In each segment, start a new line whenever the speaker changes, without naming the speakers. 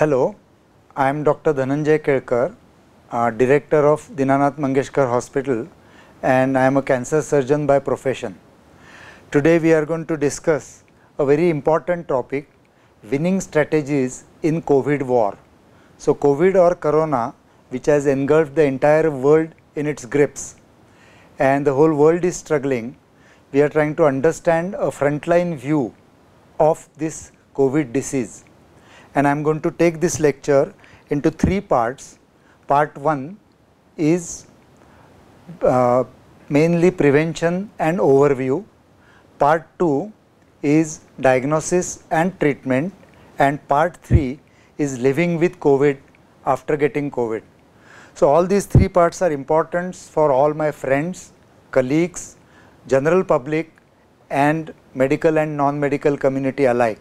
Hello, I am Dr. Dhananjay Kirkar, uh, Director of Dinanath Mangeshkar Hospital and I am a cancer surgeon by profession. Today we are going to discuss a very important topic, winning strategies in COVID war. So COVID or Corona which has engulfed the entire world in its grips and the whole world is struggling, we are trying to understand a frontline view of this COVID disease and I am going to take this lecture into three parts. Part 1 is uh, mainly prevention and overview. Part 2 is diagnosis and treatment and part 3 is living with COVID after getting COVID. So, all these three parts are important for all my friends, colleagues, general public and medical and non-medical community alike.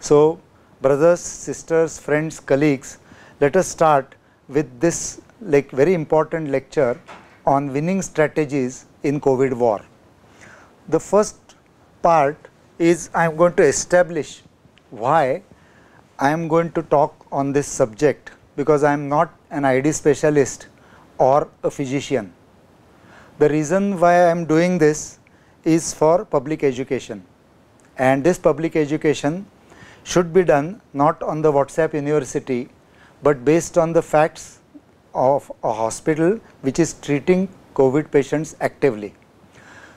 So, brothers, sisters, friends, colleagues, let us start with this like very important lecture on winning strategies in COVID war. The first part is I am going to establish why I am going to talk on this subject because I am not an ID specialist or a physician. The reason why I am doing this is for public education and this public education should be done not on the WhatsApp university, but based on the facts of a hospital which is treating COVID patients actively.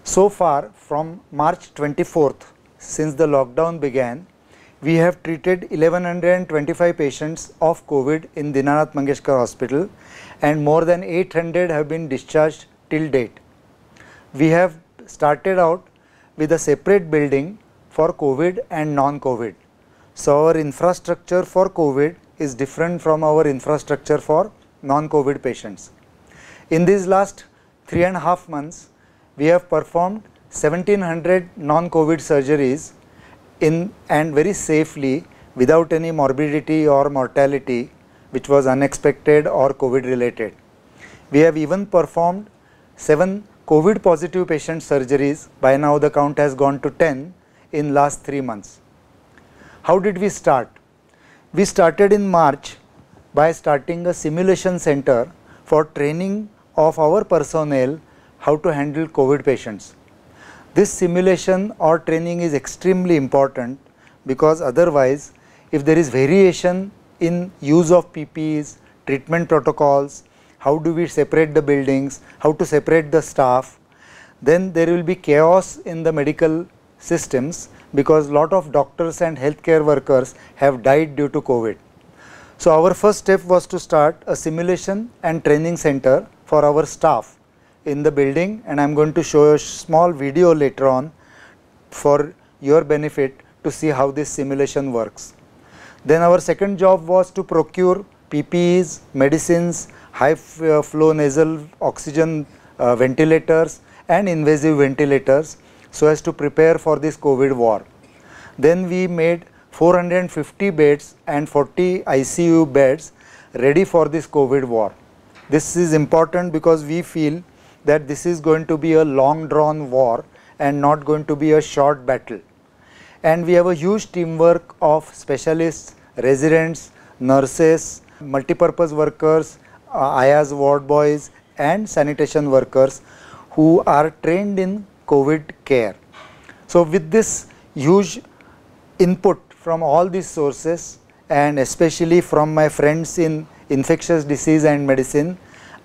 So far from March 24th since the lockdown began, we have treated 1125 patients of COVID in Dinanath Mangeshkar hospital and more than 800 have been discharged till date. We have started out with a separate building for COVID and non-COVID so, our infrastructure for COVID is different from our infrastructure for non-COVID patients. In these last three and a half months, we have performed 1700 non-COVID surgeries in and very safely without any morbidity or mortality which was unexpected or COVID related. We have even performed 7 COVID positive patient surgeries, by now the count has gone to 10 in last 3 months. How did we start? We started in March by starting a simulation center for training of our personnel how to handle COVID patients. This simulation or training is extremely important because otherwise if there is variation in use of PPEs, treatment protocols, how do we separate the buildings, how to separate the staff, then there will be chaos in the medical systems because lot of doctors and healthcare workers have died due to COVID. So, our first step was to start a simulation and training center for our staff in the building and I am going to show a small video later on for your benefit to see how this simulation works. Then our second job was to procure PPEs, medicines, high uh, flow nasal oxygen uh, ventilators and invasive ventilators so as to prepare for this COVID war. Then we made 450 beds and 40 ICU beds ready for this COVID war. This is important because we feel that this is going to be a long drawn war and not going to be a short battle. And we have a huge teamwork of specialists, residents, nurses, multipurpose workers, uh, IAS ward boys and sanitation workers who are trained in COVID care. So, with this huge input from all these sources and especially from my friends in infectious disease and medicine,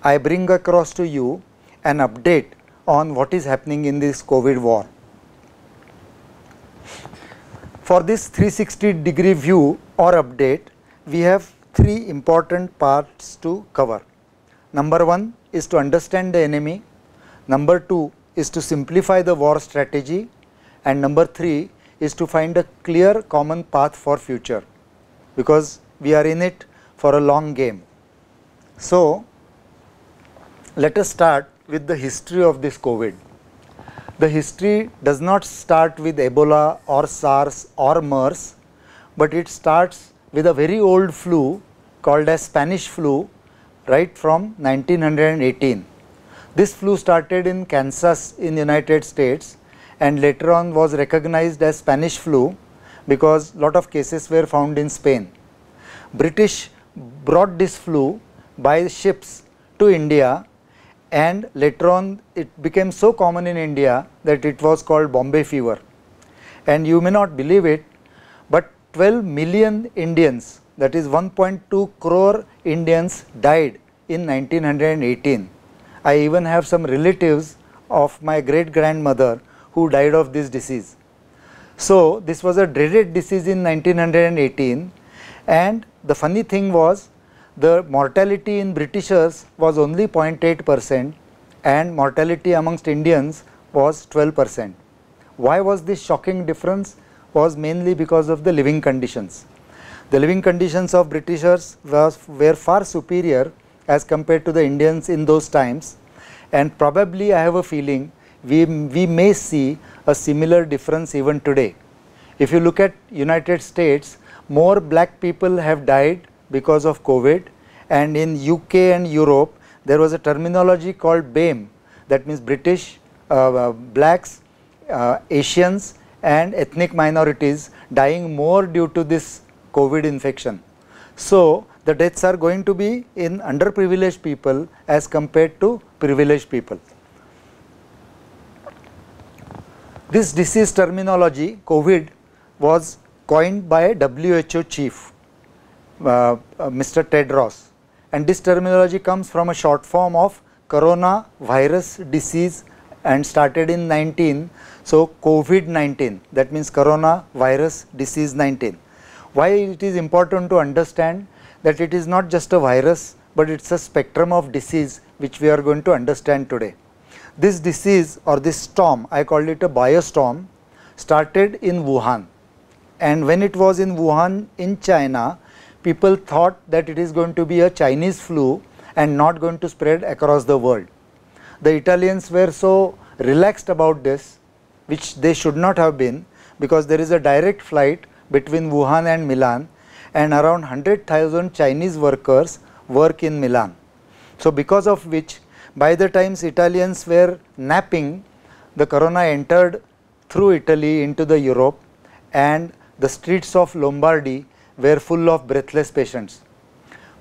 I bring across to you an update on what is happening in this COVID war. For this 360 degree view or update, we have three important parts to cover. Number one is to understand the enemy, number two is to simplify the war strategy and number 3 is to find a clear common path for future because we are in it for a long game. So, let us start with the history of this COVID. The history does not start with Ebola or SARS or MERS, but it starts with a very old flu called as Spanish flu right from 1918. This flu started in Kansas in United States and later on was recognized as Spanish flu because lot of cases were found in Spain. British brought this flu by ships to India and later on it became so common in India that it was called Bombay fever. And you may not believe it, but 12 million Indians that is 1.2 crore Indians died in 1918 I even have some relatives of my great grandmother who died of this disease. So, this was a dreaded disease in 1918 and the funny thing was the mortality in Britishers was only 0.8 percent and mortality amongst Indians was 12 percent. Why was this shocking difference was mainly because of the living conditions. The living conditions of Britishers was, were far superior as compared to the Indians in those times and probably I have a feeling we, we may see a similar difference even today. If you look at United States, more black people have died because of COVID and in UK and Europe there was a terminology called BAME that means British, uh, uh, blacks, uh, Asians and ethnic minorities dying more due to this COVID infection. So, the deaths are going to be in underprivileged people as compared to privileged people. This disease terminology COVID was coined by WHO chief uh, uh, Mr. Tedros and this terminology comes from a short form of coronavirus disease and started in 19. So, COVID 19 that means coronavirus disease 19. Why it is important to understand that it is not just a virus, but it is a spectrum of disease which we are going to understand today. This disease or this storm, I called it a biostorm, started in Wuhan and when it was in Wuhan in China, people thought that it is going to be a Chinese flu and not going to spread across the world. The Italians were so relaxed about this, which they should not have been because there is a direct flight between Wuhan and Milan and around 100,000 Chinese workers work in Milan. So, because of which by the times Italians were napping the corona entered through Italy into the Europe and the streets of Lombardy were full of breathless patients.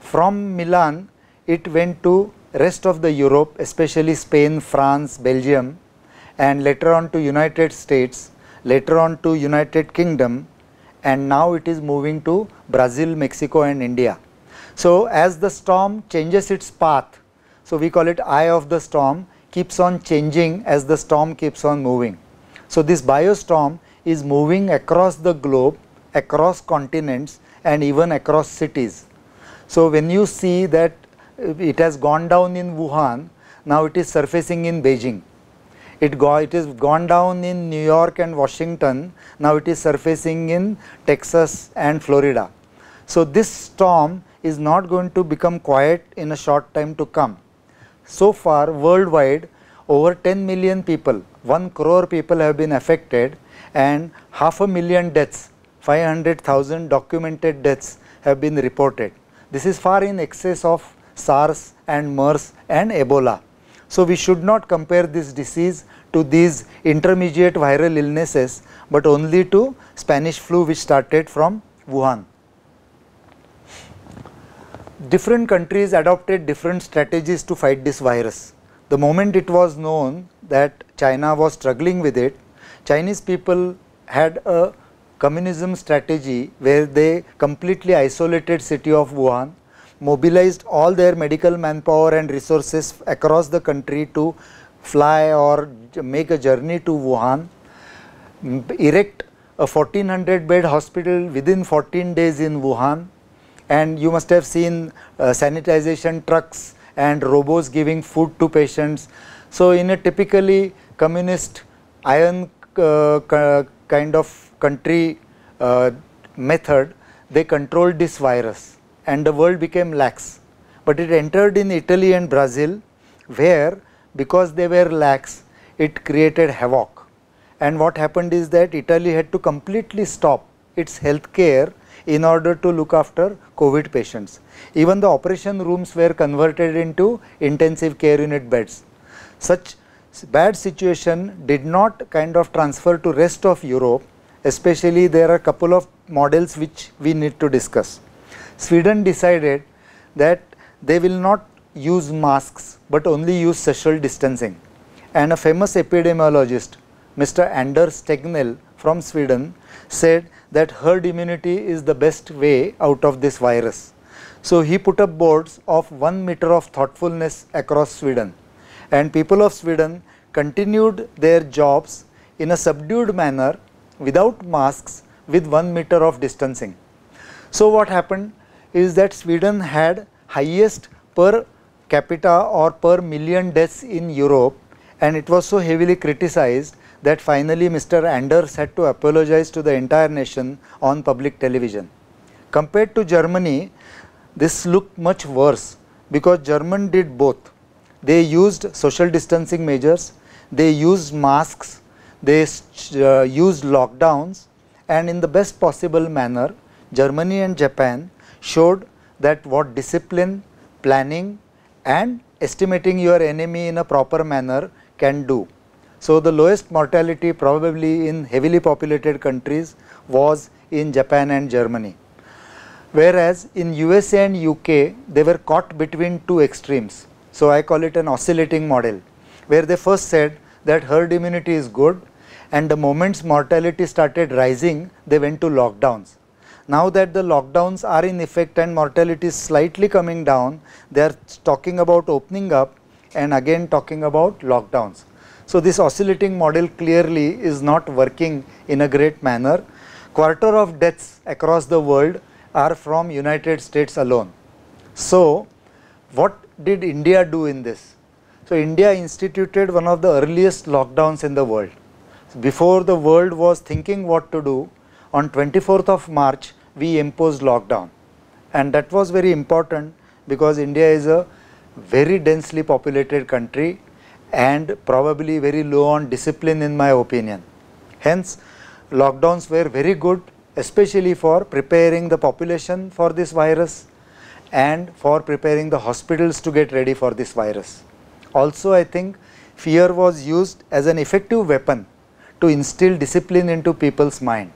From Milan it went to rest of the Europe especially Spain, France, Belgium and later on to United States, later on to United Kingdom and now it is moving to Brazil, Mexico and India. So, as the storm changes its path, so we call it eye of the storm keeps on changing as the storm keeps on moving. So, this biostorm is moving across the globe, across continents and even across cities. So, when you see that it has gone down in Wuhan, now it is surfacing in Beijing. It, go, it is gone down in New York and Washington, now it is surfacing in Texas and Florida. So, this storm is not going to become quiet in a short time to come. So far worldwide over 10 million people, 1 crore people have been affected and half a million deaths, 500,000 documented deaths have been reported. This is far in excess of SARS and MERS and Ebola. So, we should not compare this disease to these intermediate viral illnesses, but only to Spanish flu which started from Wuhan. Different countries adopted different strategies to fight this virus. The moment it was known that China was struggling with it, Chinese people had a communism strategy where they completely isolated city of Wuhan, mobilized all their medical manpower and resources across the country to fly or make a journey to Wuhan, erect a 1400 bed hospital within 14 days in Wuhan and you must have seen uh, sanitization trucks and robots giving food to patients. So, in a typically communist iron uh, kind of country uh, method, they controlled this virus and the world became lax. But it entered in Italy and Brazil where because they were lax it created havoc and what happened is that Italy had to completely stop its health care in order to look after COVID patients. Even the operation rooms were converted into intensive care unit beds. Such bad situation did not kind of transfer to rest of Europe especially there are couple of models which we need to discuss. Sweden decided that they will not use masks, but only use social distancing. And a famous epidemiologist, Mr. Anders Tegnell from Sweden said that herd immunity is the best way out of this virus. So he put up boards of 1 meter of thoughtfulness across Sweden and people of Sweden continued their jobs in a subdued manner without masks with 1 meter of distancing. So what happened is that Sweden had highest per capita or per million deaths in Europe and it was so heavily criticized that finally Mr. Anders had to apologize to the entire nation on public television. Compared to Germany, this looked much worse because German did both. They used social distancing measures, they used masks, they uh, used lockdowns and in the best possible manner Germany and Japan showed that what discipline, planning and estimating your enemy in a proper manner can do. So, the lowest mortality probably in heavily populated countries was in Japan and Germany. Whereas, in USA and UK they were caught between two extremes. So, I call it an oscillating model where they first said that herd immunity is good and the moments mortality started rising they went to lockdowns. Now that the lockdowns are in effect and mortality is slightly coming down, they are talking about opening up and again talking about lockdowns. So, this oscillating model clearly is not working in a great manner. Quarter of deaths across the world are from United States alone. So, what did India do in this? So, India instituted one of the earliest lockdowns in the world. Before the world was thinking what to do, on 24th of March we imposed lockdown and that was very important because India is a very densely populated country and probably very low on discipline in my opinion. Hence lockdowns were very good especially for preparing the population for this virus and for preparing the hospitals to get ready for this virus. Also I think fear was used as an effective weapon to instill discipline into people's mind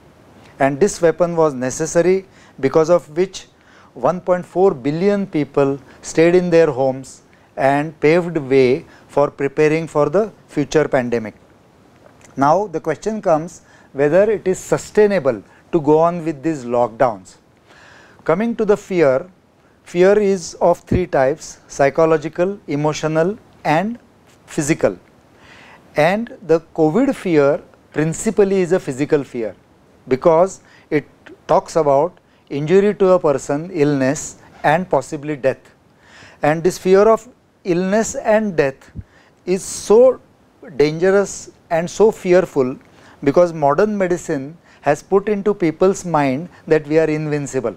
and this weapon was necessary because of which 1.4 billion people stayed in their homes and paved way for preparing for the future pandemic. Now the question comes whether it is sustainable to go on with these lockdowns. Coming to the fear, fear is of three types psychological, emotional and physical and the COVID fear principally is a physical fear because it talks about injury to a person, illness and possibly death. And this fear of illness and death is so dangerous and so fearful because modern medicine has put into people's mind that we are invincible.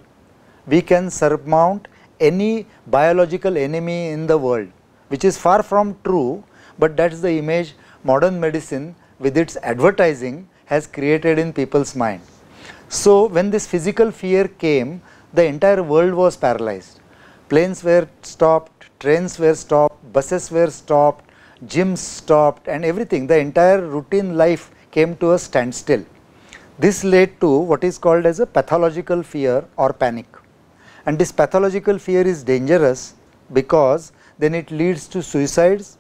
We can surmount any biological enemy in the world which is far from true, but that is the image modern medicine with its advertising has created in people's mind. So, when this physical fear came, the entire world was paralyzed. Planes were stopped, trains were stopped, buses were stopped, gyms stopped and everything. The entire routine life came to a standstill. This led to what is called as a pathological fear or panic. And this pathological fear is dangerous because then it leads to suicides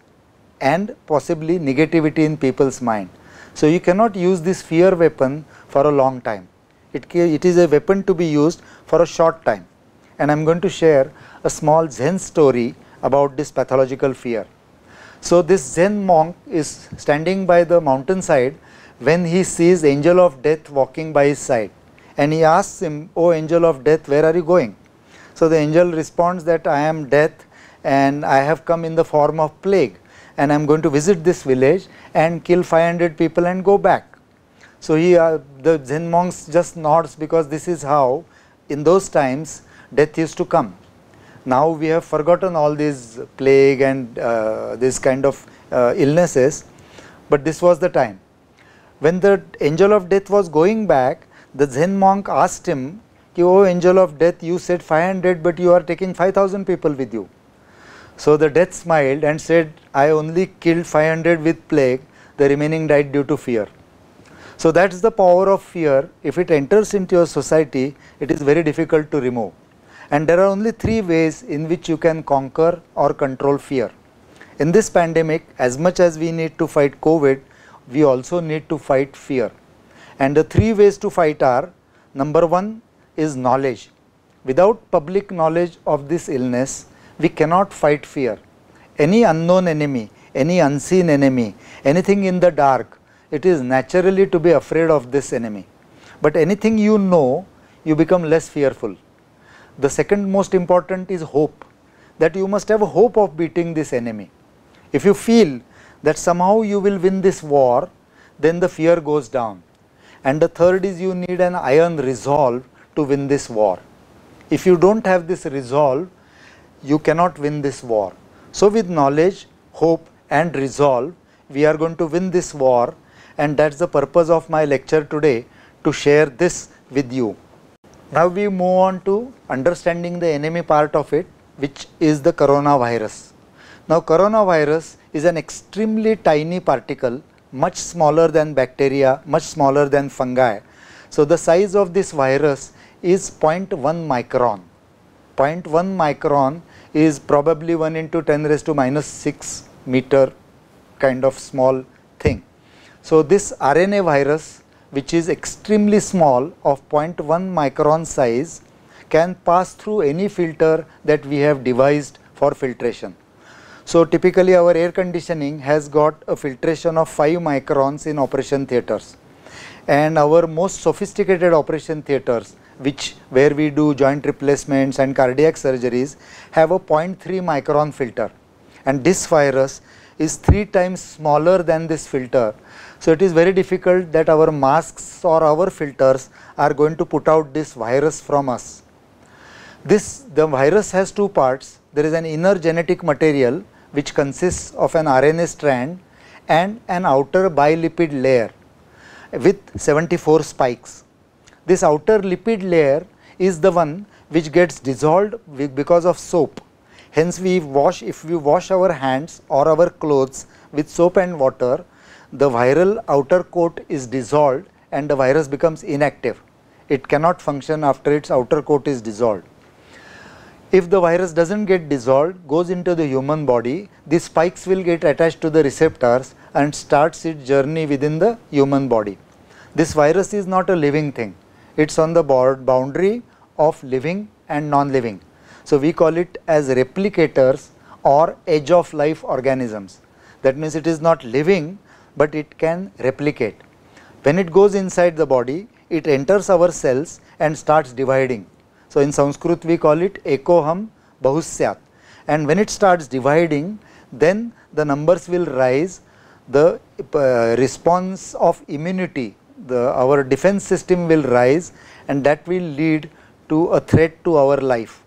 and possibly negativity in people's mind. So, you cannot use this fear weapon for a long time, it, it is a weapon to be used for a short time and I am going to share a small Zen story about this pathological fear. So, this Zen monk is standing by the mountainside when he sees angel of death walking by his side and he asks him, oh angel of death where are you going? So, the angel responds that I am death and I have come in the form of plague and I am going to visit this village and kill 500 people and go back. So, he uh, the Zen monks just nods because this is how in those times death used to come. Now, we have forgotten all these plague and uh, this kind of uh, illnesses, but this was the time. When the angel of death was going back, the Zen monk asked him, oh angel of death you said 500, but you are taking 5000 people with you. So the death smiled and said, I only killed 500 with plague, the remaining died due to fear. So that is the power of fear. If it enters into your society, it is very difficult to remove. And there are only three ways in which you can conquer or control fear. In this pandemic, as much as we need to fight COVID, we also need to fight fear. And the three ways to fight are, number one is knowledge. Without public knowledge of this illness, we cannot fight fear. Any unknown enemy, any unseen enemy, anything in the dark, it is naturally to be afraid of this enemy. But anything you know, you become less fearful. The second most important is hope, that you must have a hope of beating this enemy. If you feel that somehow you will win this war, then the fear goes down. And the third is you need an iron resolve to win this war. If you do not have this resolve, you cannot win this war. So, with knowledge, hope and resolve, we are going to win this war and that is the purpose of my lecture today to share this with you. Now, we move on to understanding the enemy part of it which is the coronavirus. Now, coronavirus is an extremely tiny particle much smaller than bacteria, much smaller than fungi. So, the size of this virus is 0.1 micron. 0.1 micron is probably 1 into 10 raised to minus 6 meter kind of small thing. So, this RNA virus which is extremely small of 0.1 micron size can pass through any filter that we have devised for filtration. So, typically our air conditioning has got a filtration of 5 microns in operation theatres and our most sophisticated operation theatres which where we do joint replacements and cardiac surgeries have a 0.3 micron filter and this virus is 3 times smaller than this filter. So, it is very difficult that our masks or our filters are going to put out this virus from us. This the virus has two parts, there is an inner genetic material which consists of an RNA strand and an outer bilipid layer with 74 spikes. This outer lipid layer is the one which gets dissolved because of soap. Hence, we wash if we wash our hands or our clothes with soap and water, the viral outer coat is dissolved and the virus becomes inactive. It cannot function after its outer coat is dissolved. If the virus does not get dissolved, goes into the human body, the spikes will get attached to the receptors and starts its journey within the human body. This virus is not a living thing it is on the boundary of living and non-living. So, we call it as replicators or edge of life organisms. That means it is not living, but it can replicate. When it goes inside the body, it enters our cells and starts dividing. So, in Sanskrit we call it ekoham bahusyat and when it starts dividing then the numbers will rise, the uh, response of immunity the, our defense system will rise and that will lead to a threat to our life.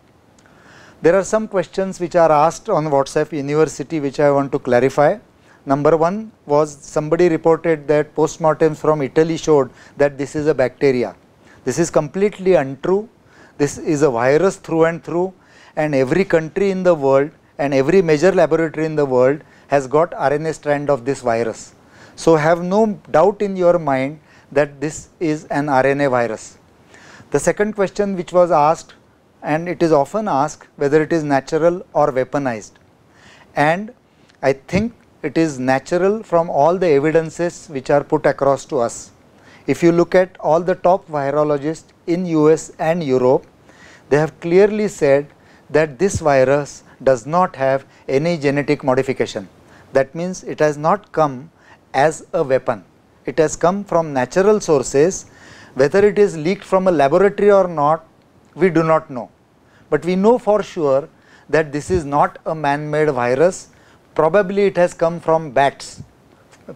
There are some questions which are asked on WhatsApp university which I want to clarify. Number one was somebody reported that postmortems from Italy showed that this is a bacteria. This is completely untrue. This is a virus through and through and every country in the world and every major laboratory in the world has got RNA strand of this virus. So have no doubt in your mind that this is an RNA virus. The second question which was asked and it is often asked whether it is natural or weaponized and I think it is natural from all the evidences which are put across to us. If you look at all the top virologists in US and Europe, they have clearly said that this virus does not have any genetic modification. That means it has not come as a weapon it has come from natural sources, whether it is leaked from a laboratory or not, we do not know. But we know for sure that this is not a man-made virus, probably it has come from bats,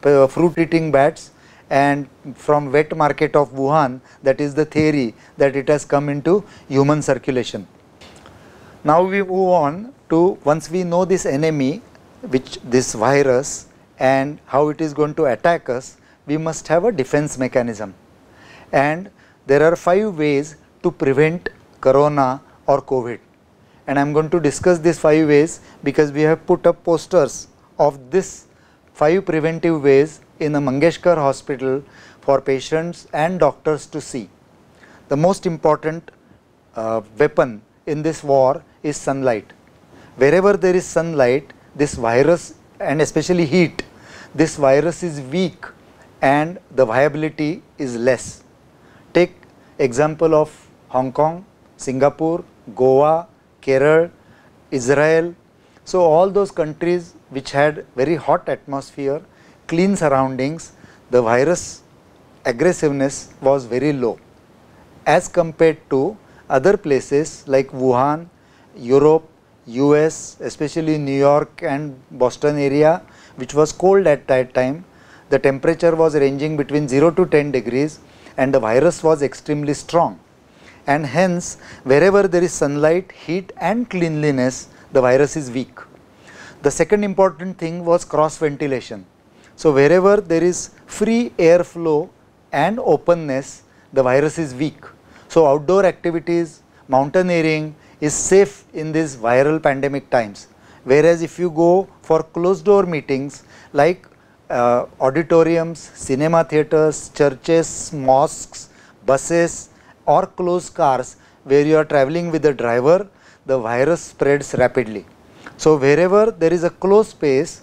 uh, fruit eating bats and from wet market of Wuhan that is the theory that it has come into human circulation. Now we move on to once we know this enemy which this virus and how it is going to attack us, we must have a defense mechanism and there are 5 ways to prevent corona or covid and I am going to discuss these 5 ways because we have put up posters of this 5 preventive ways in the Mangeshkar hospital for patients and doctors to see. The most important uh, weapon in this war is sunlight. Wherever there is sunlight this virus and especially heat, this virus is weak and the viability is less. Take example of Hong Kong, Singapore, Goa, Kerala, Israel. So, all those countries which had very hot atmosphere, clean surroundings, the virus aggressiveness was very low as compared to other places like Wuhan, Europe, US, especially New York and Boston area which was cold at that time the temperature was ranging between 0 to 10 degrees and the virus was extremely strong. And hence, wherever there is sunlight, heat and cleanliness, the virus is weak. The second important thing was cross ventilation. So, wherever there is free air flow and openness, the virus is weak. So, outdoor activities, mountaineering is safe in these viral pandemic times. Whereas, if you go for closed door meetings like uh, auditoriums, cinema theatres, churches, mosques, buses or closed cars where you are traveling with the driver, the virus spreads rapidly. So, wherever there is a closed space,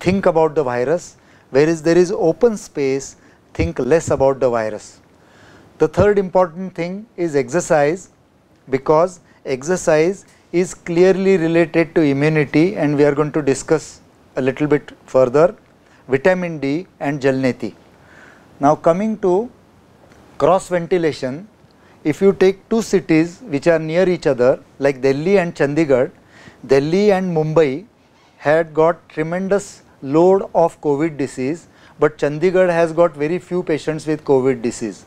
think about the virus, whereas there is open space, think less about the virus. The third important thing is exercise because exercise is clearly related to immunity and we are going to discuss a little bit further vitamin D and Jalneti. Now coming to cross ventilation, if you take two cities which are near each other like Delhi and Chandigarh, Delhi and Mumbai had got tremendous load of COVID disease but Chandigarh has got very few patients with COVID disease.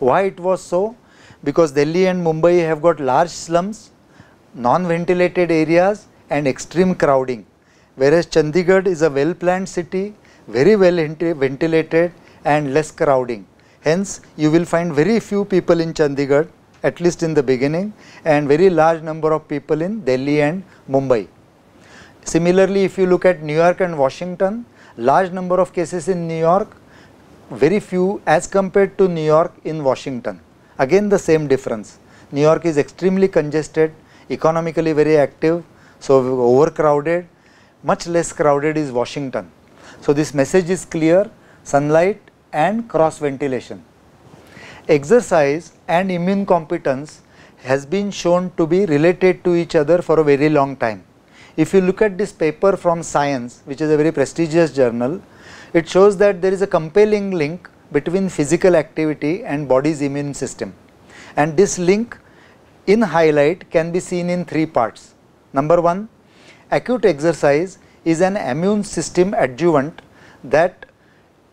Why it was so? Because Delhi and Mumbai have got large slums, non-ventilated areas and extreme crowding. Whereas Chandigarh is a well-planned city, very well ventilated and less crowding. Hence, you will find very few people in Chandigarh at least in the beginning and very large number of people in Delhi and Mumbai. Similarly, if you look at New York and Washington, large number of cases in New York, very few as compared to New York in Washington. Again the same difference. New York is extremely congested, economically very active, so overcrowded, much less crowded is Washington. So, this message is clear sunlight and cross ventilation. Exercise and immune competence has been shown to be related to each other for a very long time. If you look at this paper from Science which is a very prestigious journal, it shows that there is a compelling link between physical activity and body's immune system and this link in highlight can be seen in three parts. Number 1 acute exercise is an immune system adjuvant that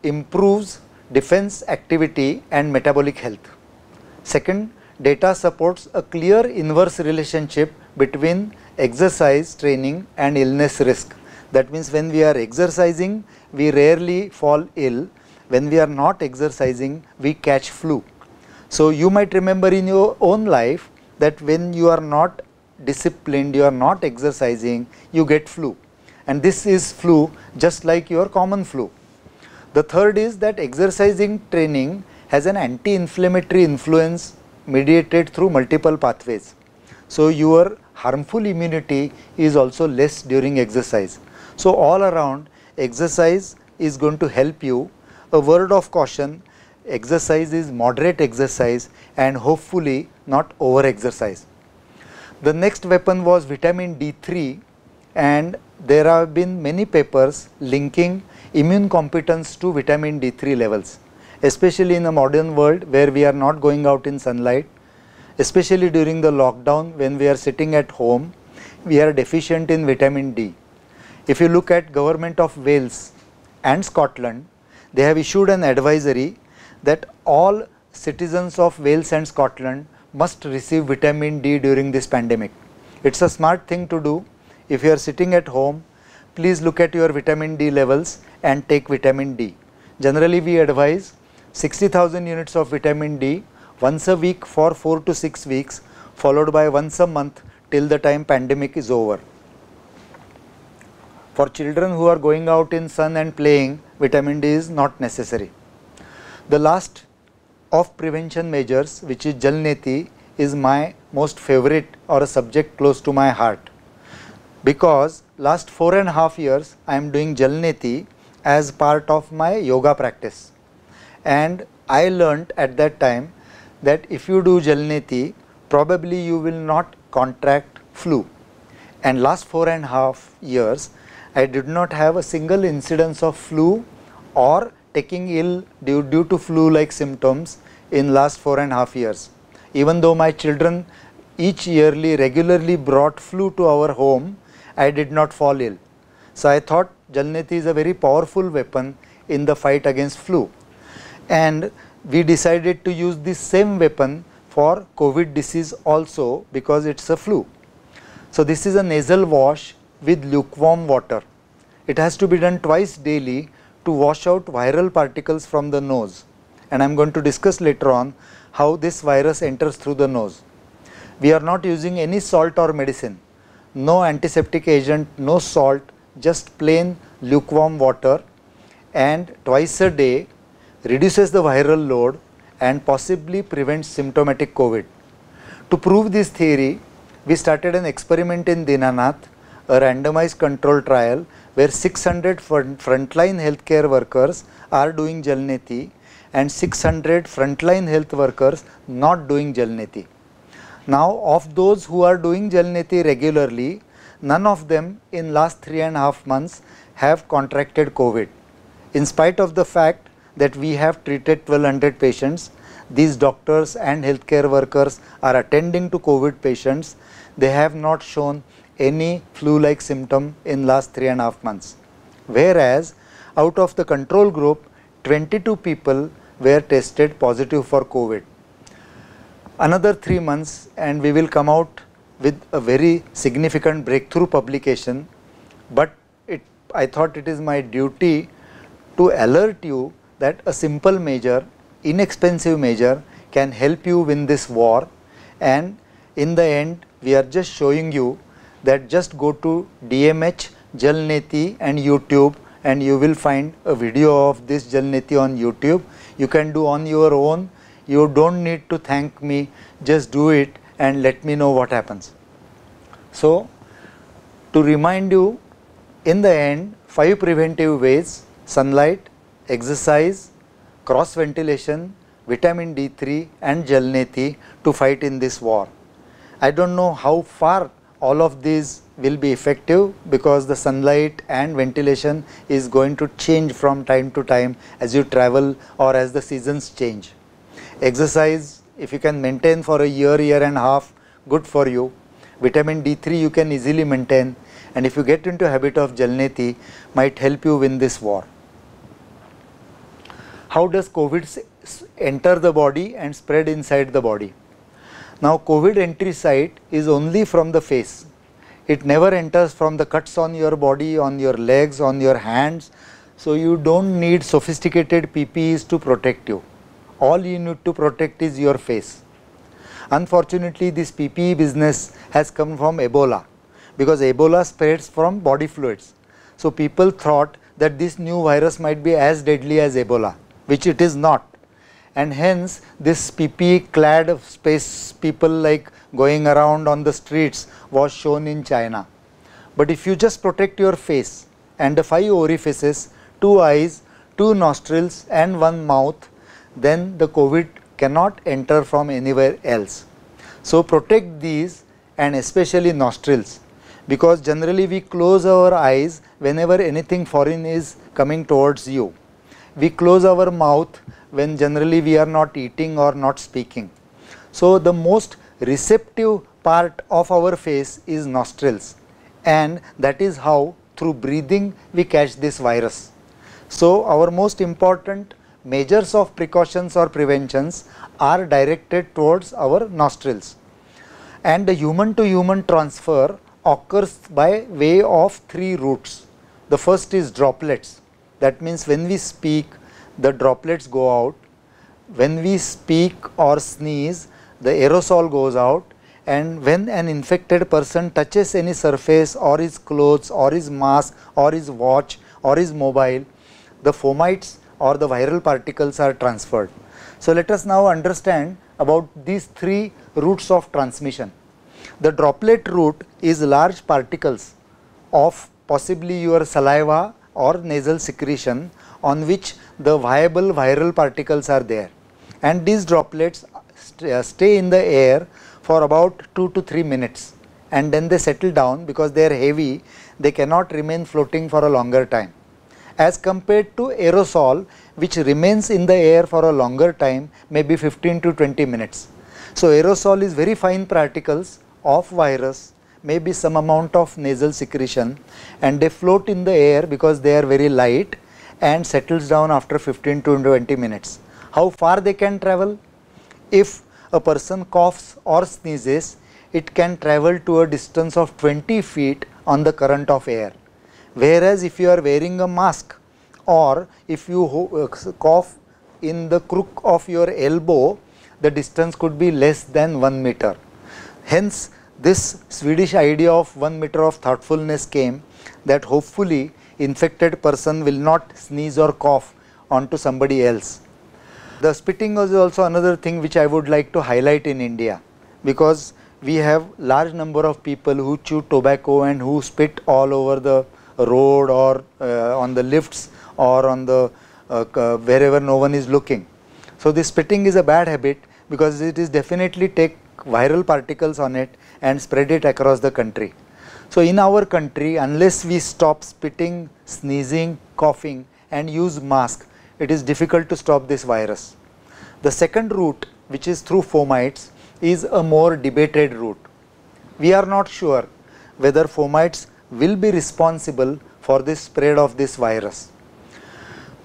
improves defense activity and metabolic health. Second, data supports a clear inverse relationship between exercise training and illness risk. That means when we are exercising, we rarely fall ill. When we are not exercising, we catch flu. So, you might remember in your own life that when you are not disciplined, you are not exercising, you get flu and this is flu just like your common flu. The third is that exercising training has an anti-inflammatory influence mediated through multiple pathways. So, your harmful immunity is also less during exercise. So, all around exercise is going to help you. A word of caution, exercise is moderate exercise and hopefully not over exercise. The next weapon was vitamin D3 and there have been many papers linking immune competence to vitamin D3 levels, especially in the modern world where we are not going out in sunlight, especially during the lockdown when we are sitting at home, we are deficient in vitamin D. If you look at government of Wales and Scotland, they have issued an advisory that all citizens of Wales and Scotland must receive vitamin D during this pandemic. It is a smart thing to do if you are sitting at home, please look at your vitamin D levels and take vitamin D. Generally, we advise 60,000 units of vitamin D once a week for 4 to 6 weeks followed by once a month till the time pandemic is over. For children who are going out in sun and playing, vitamin D is not necessary. The last of prevention measures which is Jalneti is my most favorite or a subject close to my heart because last four and a half years I am doing Jalneti as part of my yoga practice and I learnt at that time that if you do Jalneti probably you will not contract flu and last four and a half years I did not have a single incidence of flu or taking ill due, due to flu like symptoms in last four and a half years even though my children each yearly regularly brought flu to our home I did not fall ill. So I thought Jalneti is a very powerful weapon in the fight against flu. And we decided to use the same weapon for COVID disease also because it is a flu. So this is a nasal wash with lukewarm water. It has to be done twice daily to wash out viral particles from the nose and I am going to discuss later on how this virus enters through the nose. We are not using any salt or medicine no antiseptic agent, no salt, just plain lukewarm water and twice a day reduces the viral load and possibly prevents symptomatic COVID. To prove this theory, we started an experiment in Dinanath, a randomized control trial where 600 front frontline healthcare workers are doing Jalneti and 600 frontline health workers not doing Jalneti. Now of those who are doing jalneti regularly, none of them in last three and a half months have contracted COVID. In spite of the fact that we have treated 1200 patients, these doctors and healthcare workers are attending to COVID patients, they have not shown any flu-like symptom in last three and a half months. Whereas out of the control group, 22 people were tested positive for COVID another three months and we will come out with a very significant breakthrough publication. But it, I thought it is my duty to alert you that a simple measure, inexpensive measure can help you win this war and in the end we are just showing you that just go to DMH, Jalneti and YouTube and you will find a video of this Jalneti on YouTube. You can do on your own you don't need to thank me, just do it and let me know what happens. So, to remind you in the end five preventive ways sunlight, exercise, cross ventilation, vitamin D3 and neti to fight in this war. I do not know how far all of these will be effective because the sunlight and ventilation is going to change from time to time as you travel or as the seasons change. Exercise if you can maintain for a year, year and a half good for you. Vitamin D3 you can easily maintain and if you get into habit of Jalneti might help you win this war. How does COVID enter the body and spread inside the body? Now COVID entry site is only from the face. It never enters from the cuts on your body, on your legs, on your hands. So you don't need sophisticated PPEs to protect you all you need to protect is your face. Unfortunately, this PPE business has come from Ebola because Ebola spreads from body fluids. So, people thought that this new virus might be as deadly as Ebola, which it is not. And hence, this PPE clad space people like going around on the streets was shown in China. But if you just protect your face and the five orifices, two eyes, two nostrils and one mouth, then the COVID cannot enter from anywhere else. So, protect these and especially nostrils because generally we close our eyes whenever anything foreign is coming towards you. We close our mouth when generally we are not eating or not speaking. So, the most receptive part of our face is nostrils and that is how through breathing we catch this virus. So, our most important measures of precautions or preventions are directed towards our nostrils and the human to human transfer occurs by way of three routes. The first is droplets that means when we speak the droplets go out, when we speak or sneeze the aerosol goes out and when an infected person touches any surface or his clothes or his mask or his watch or his mobile the fomites or the viral particles are transferred. So, let us now understand about these three routes of transmission. The droplet route is large particles of possibly your saliva or nasal secretion on which the viable viral particles are there and these droplets uh, stay in the air for about 2 to 3 minutes and then they settle down because they are heavy they cannot remain floating for a longer time as compared to aerosol which remains in the air for a longer time maybe 15 to 20 minutes. So, aerosol is very fine particles of virus maybe some amount of nasal secretion and they float in the air because they are very light and settles down after 15 to 20 minutes. How far they can travel? If a person coughs or sneezes, it can travel to a distance of 20 feet on the current of air. Whereas, if you are wearing a mask or if you uh, cough in the crook of your elbow, the distance could be less than 1 meter. Hence, this Swedish idea of 1 meter of thoughtfulness came that hopefully infected person will not sneeze or cough onto somebody else. The spitting was also another thing which I would like to highlight in India because we have large number of people who chew tobacco and who spit all over the road or uh, on the lifts or on the uh, wherever no one is looking. So, this spitting is a bad habit because it is definitely take viral particles on it and spread it across the country. So, in our country unless we stop spitting, sneezing, coughing and use mask, it is difficult to stop this virus. The second route which is through fomites is a more debated route. We are not sure whether fomites will be responsible for the spread of this virus.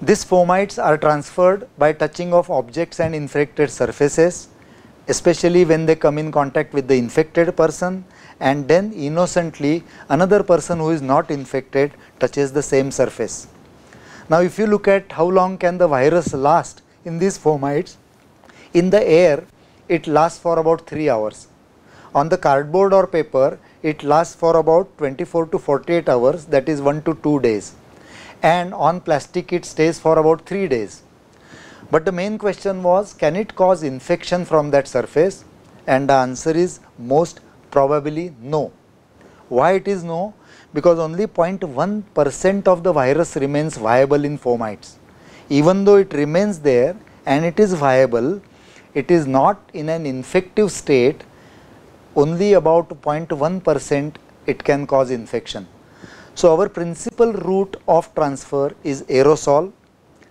These fomites are transferred by touching of objects and infected surfaces, especially when they come in contact with the infected person and then innocently another person who is not infected touches the same surface. Now, if you look at how long can the virus last in these fomites, in the air it lasts for about 3 hours. On the cardboard or paper it lasts for about 24 to 48 hours that is 1 to 2 days and on plastic it stays for about 3 days. But the main question was can it cause infection from that surface and the answer is most probably no. Why it is no? Because only 0.1 percent of the virus remains viable in fomites. Even though it remains there and it is viable, it is not in an infective state only about 0.1% it can cause infection. So, our principal route of transfer is aerosol,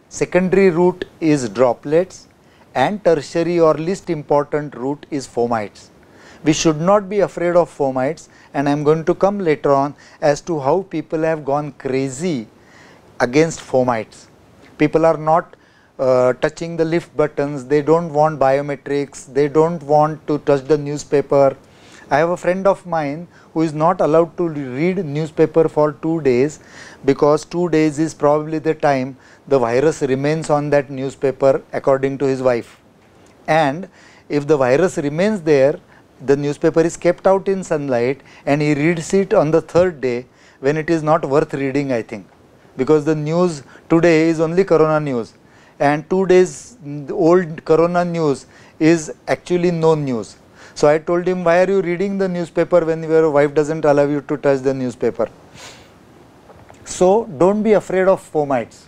secondary route is droplets and tertiary or least important route is fomites. We should not be afraid of fomites and I am going to come later on as to how people have gone crazy against fomites. People are not uh, touching the lift buttons, they do not want biometrics, they do not want to touch the newspaper, I have a friend of mine who is not allowed to read newspaper for 2 days because 2 days is probably the time the virus remains on that newspaper according to his wife. And if the virus remains there, the newspaper is kept out in sunlight and he reads it on the third day when it is not worth reading I think because the news today is only corona news and two days old corona news is actually no news. So I told him, why are you reading the newspaper when your wife doesn't allow you to touch the newspaper? So don't be afraid of fomites.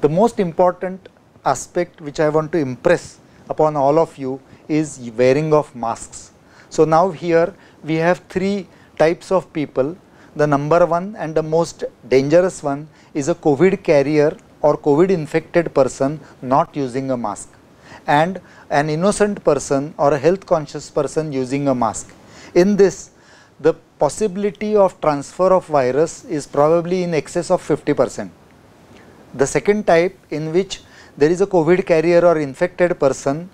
The most important aspect which I want to impress upon all of you is wearing of masks. So now here we have three types of people. The number one and the most dangerous one is a COVID carrier or COVID infected person not using a mask and an innocent person or a health conscious person using a mask. In this, the possibility of transfer of virus is probably in excess of 50 percent. The second type in which there is a COVID carrier or infected person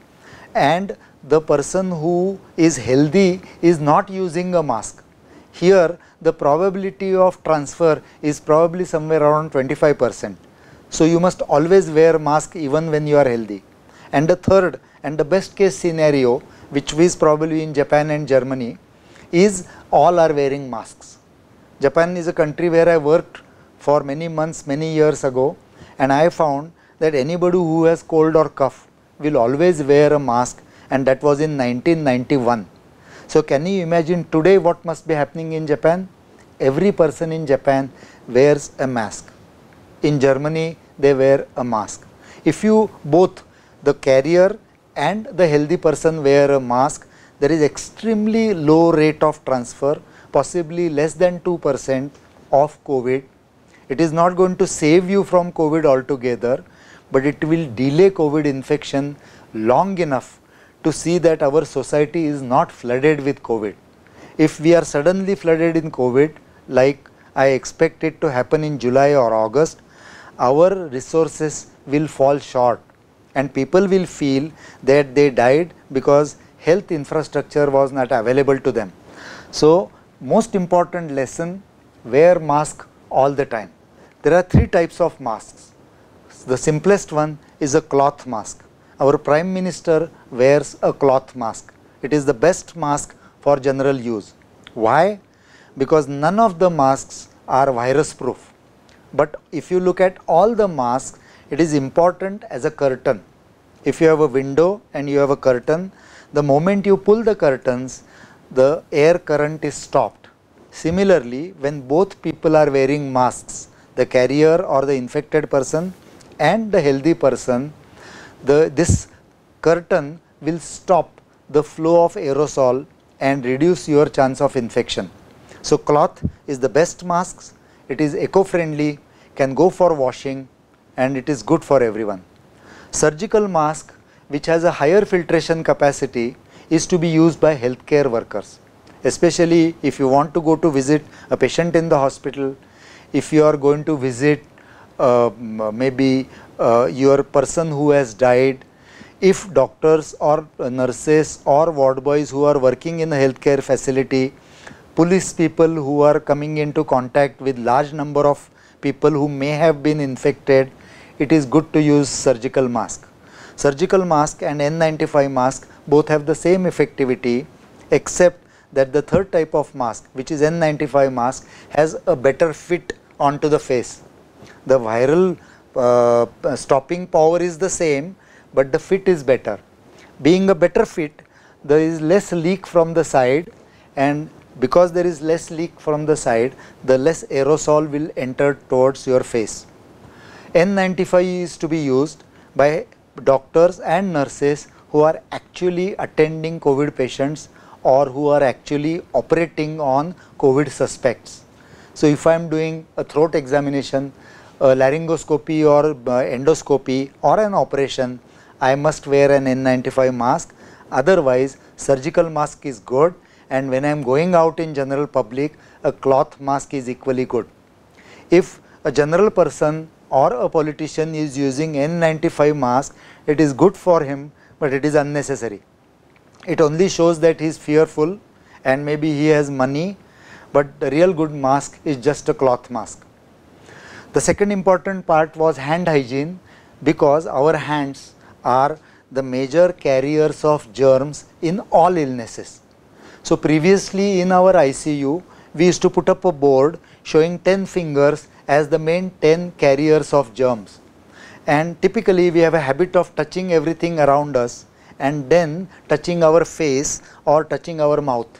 and the person who is healthy is not using a mask. Here the probability of transfer is probably somewhere around 25 percent. So, you must always wear mask even when you are healthy. And the third and the best case scenario which is probably in Japan and Germany is all are wearing masks. Japan is a country where I worked for many months, many years ago and I found that anybody who has cold or cough will always wear a mask and that was in 1991. So, can you imagine today what must be happening in Japan? Every person in Japan wears a mask. In Germany, they wear a mask. If you both the carrier and the healthy person wear a mask, there is extremely low rate of transfer, possibly less than 2 percent of COVID. It is not going to save you from COVID altogether, but it will delay COVID infection long enough to see that our society is not flooded with COVID. If we are suddenly flooded in COVID, like I expect it to happen in July or August, our resources will fall short and people will feel that they died because health infrastructure was not available to them. So, most important lesson wear mask all the time. There are three types of masks. The simplest one is a cloth mask. Our prime minister wears a cloth mask. It is the best mask for general use. Why? Because none of the masks are virus proof. But if you look at all the masks, it is important as a curtain. If you have a window and you have a curtain, the moment you pull the curtains, the air current is stopped. Similarly, when both people are wearing masks, the carrier or the infected person and the healthy person, the, this curtain will stop the flow of aerosol and reduce your chance of infection. So, cloth is the best masks, it is eco-friendly, can go for washing and it is good for everyone. Surgical mask which has a higher filtration capacity is to be used by healthcare workers, especially if you want to go to visit a patient in the hospital, if you are going to visit uh, maybe uh, your person who has died, if doctors or nurses or ward boys who are working in a healthcare facility, police people who are coming into contact with large number of people who may have been infected, it is good to use surgical mask. Surgical mask and N95 mask both have the same effectivity except that the third type of mask which is N95 mask has a better fit onto the face. The viral uh, stopping power is the same, but the fit is better. Being a better fit, there is less leak from the side and because there is less leak from the side, the less aerosol will enter towards your face. N95 is to be used by doctors and nurses who are actually attending COVID patients or who are actually operating on COVID suspects. So, if I am doing a throat examination, a laryngoscopy or uh, endoscopy or an operation, I must wear an N95 mask. Otherwise, surgical mask is good and when I am going out in general public, a cloth mask is equally good. If a general person or a politician is using N95 mask, it is good for him, but it is unnecessary. It only shows that he is fearful and maybe he has money, but the real good mask is just a cloth mask. The second important part was hand hygiene because our hands are the major carriers of germs in all illnesses. So previously in our ICU, we used to put up a board showing 10 fingers as the main 10 carriers of germs and typically we have a habit of touching everything around us and then touching our face or touching our mouth.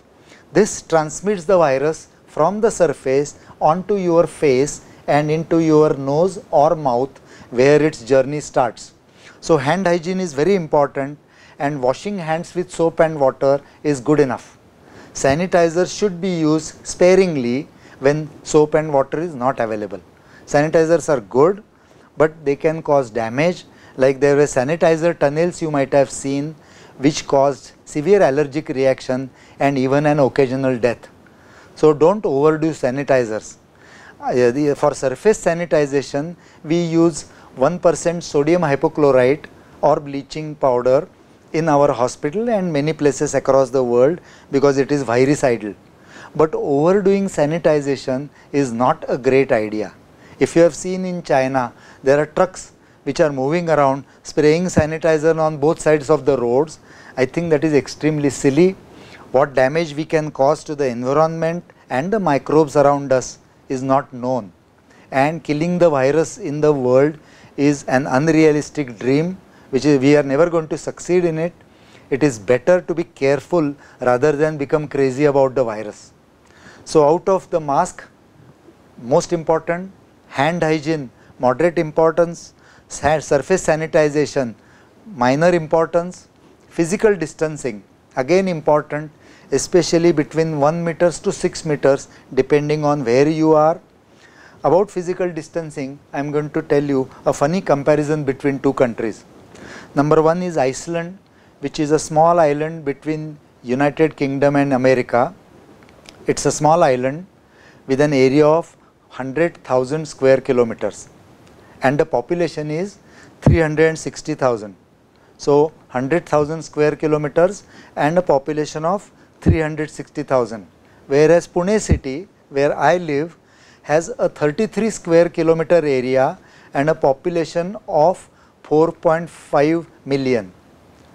This transmits the virus from the surface onto your face and into your nose or mouth where its journey starts. So, hand hygiene is very important and washing hands with soap and water is good enough. Sanitizers should be used sparingly when soap and water is not available. Sanitizers are good, but they can cause damage like there were sanitizer tunnels you might have seen which caused severe allergic reaction and even an occasional death. So, do not overdo sanitizers. Uh, for surface sanitization, we use 1 percent sodium hypochlorite or bleaching powder in our hospital and many places across the world because it is virucidal. But overdoing sanitization is not a great idea. If you have seen in China, there are trucks which are moving around spraying sanitizer on both sides of the roads. I think that is extremely silly. What damage we can cause to the environment and the microbes around us is not known. And killing the virus in the world is an unrealistic dream which is we are never going to succeed in it. It is better to be careful rather than become crazy about the virus. So, out of the mask most important hand hygiene moderate importance, surface sanitization minor importance, physical distancing again important especially between 1 meters to 6 meters depending on where you are. About physical distancing I am going to tell you a funny comparison between two countries. Number 1 is Iceland which is a small island between United Kingdom and America it is a small island with an area of 100,000 square kilometers and the population is 360,000. So, 100,000 square kilometers and a population of 360,000 whereas Pune city where I live has a 33 square kilometer area and a population of 4.5 million.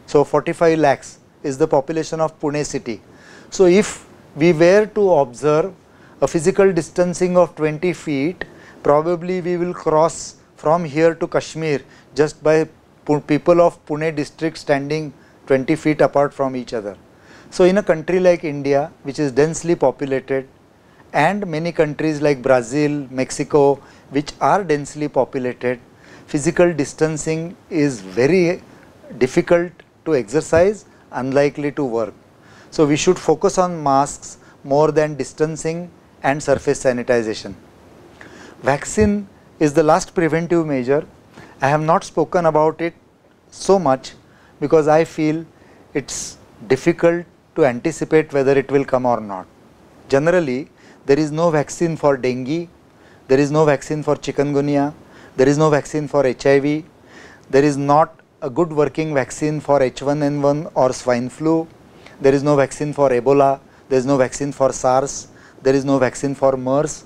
So, 45 lakhs is the population of Pune city. So, if we were to observe a physical distancing of 20 feet, probably we will cross from here to Kashmir just by people of Pune district standing 20 feet apart from each other. So, in a country like India which is densely populated and many countries like Brazil, Mexico which are densely populated, physical distancing is very difficult to exercise, unlikely to work. So, we should focus on masks more than distancing and surface sanitization. Vaccine is the last preventive measure. I have not spoken about it so much because I feel it's difficult to anticipate whether it will come or not. Generally, there is no vaccine for dengue, there is no vaccine for chikungunya, there is no vaccine for HIV, there is not a good working vaccine for H1N1 or swine flu. There is no vaccine for Ebola, there is no vaccine for SARS, there is no vaccine for MERS.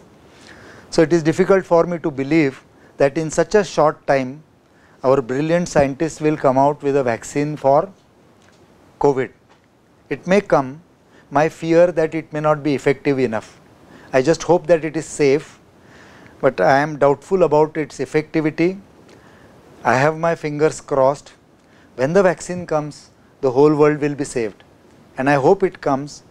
So, it is difficult for me to believe that in such a short time our brilliant scientists will come out with a vaccine for COVID. It may come, my fear that it may not be effective enough. I just hope that it is safe, but I am doubtful about its effectivity. I have my fingers crossed. When the vaccine comes, the whole world will be saved and I hope it comes,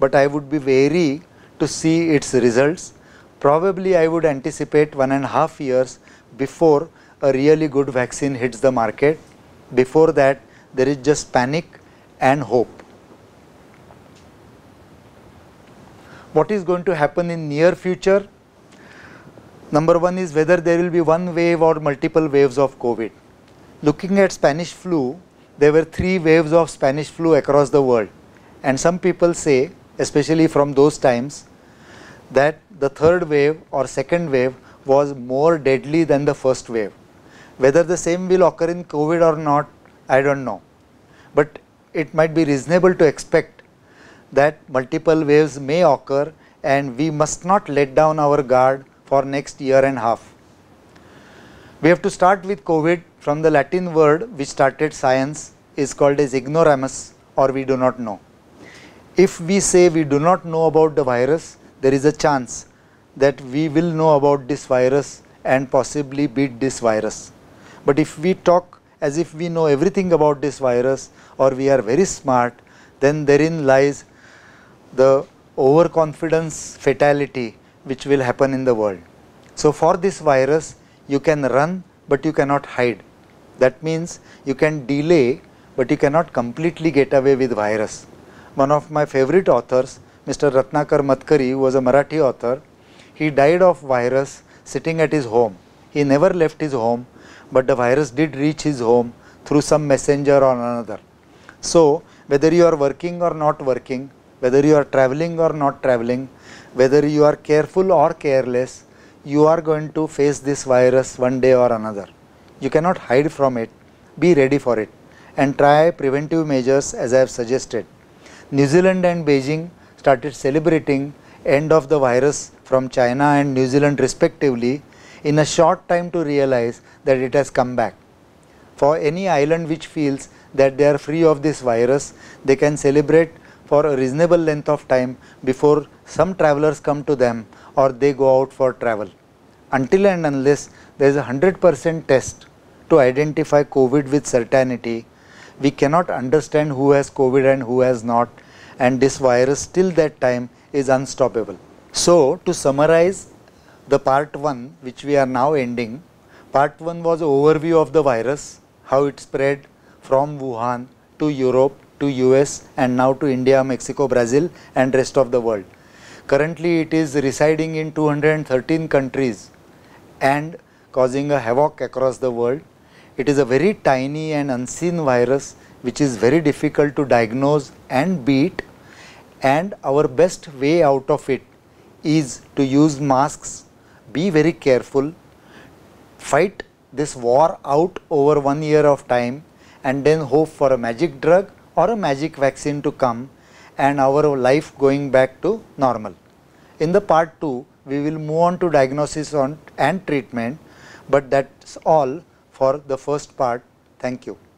but I would be wary to see its results. Probably I would anticipate one and a half years before a really good vaccine hits the market. Before that, there is just panic and hope. What is going to happen in near future? Number one is whether there will be one wave or multiple waves of COVID. Looking at Spanish flu, there were three waves of Spanish flu across the world and some people say especially from those times that the third wave or second wave was more deadly than the first wave. Whether the same will occur in COVID or not, I do not know. But it might be reasonable to expect that multiple waves may occur and we must not let down our guard for next year and half. We have to start with COVID from the Latin word which started science is called as ignoramus or we do not know if we say we do not know about the virus, there is a chance that we will know about this virus and possibly beat this virus. But if we talk as if we know everything about this virus or we are very smart, then therein lies the overconfidence fatality which will happen in the world. So, for this virus you can run, but you cannot hide. That means you can delay, but you cannot completely get away with virus one of my favorite authors, Mr. Ratnakar Matkari, was a Marathi author. He died of virus sitting at his home. He never left his home, but the virus did reach his home through some messenger or another. So, whether you are working or not working, whether you are traveling or not traveling, whether you are careful or careless, you are going to face this virus one day or another. You cannot hide from it. Be ready for it and try preventive measures as I have suggested. New Zealand and Beijing started celebrating end of the virus from China and New Zealand respectively in a short time to realize that it has come back. For any island which feels that they are free of this virus, they can celebrate for a reasonable length of time before some travelers come to them or they go out for travel. Until and unless there is a 100 percent test to identify COVID with certainty, we cannot understand who has COVID and who has not and this virus till that time is unstoppable. So to summarize the part 1 which we are now ending, part 1 was overview of the virus, how it spread from Wuhan to Europe to US and now to India, Mexico, Brazil and rest of the world. Currently it is residing in 213 countries and causing a havoc across the world. It is a very tiny and unseen virus which is very difficult to diagnose and beat and our best way out of it is to use masks, be very careful, fight this war out over one year of time and then hope for a magic drug or a magic vaccine to come and our life going back to normal. In the part 2, we will move on to diagnosis on, and treatment, but that's all for the first part. Thank you.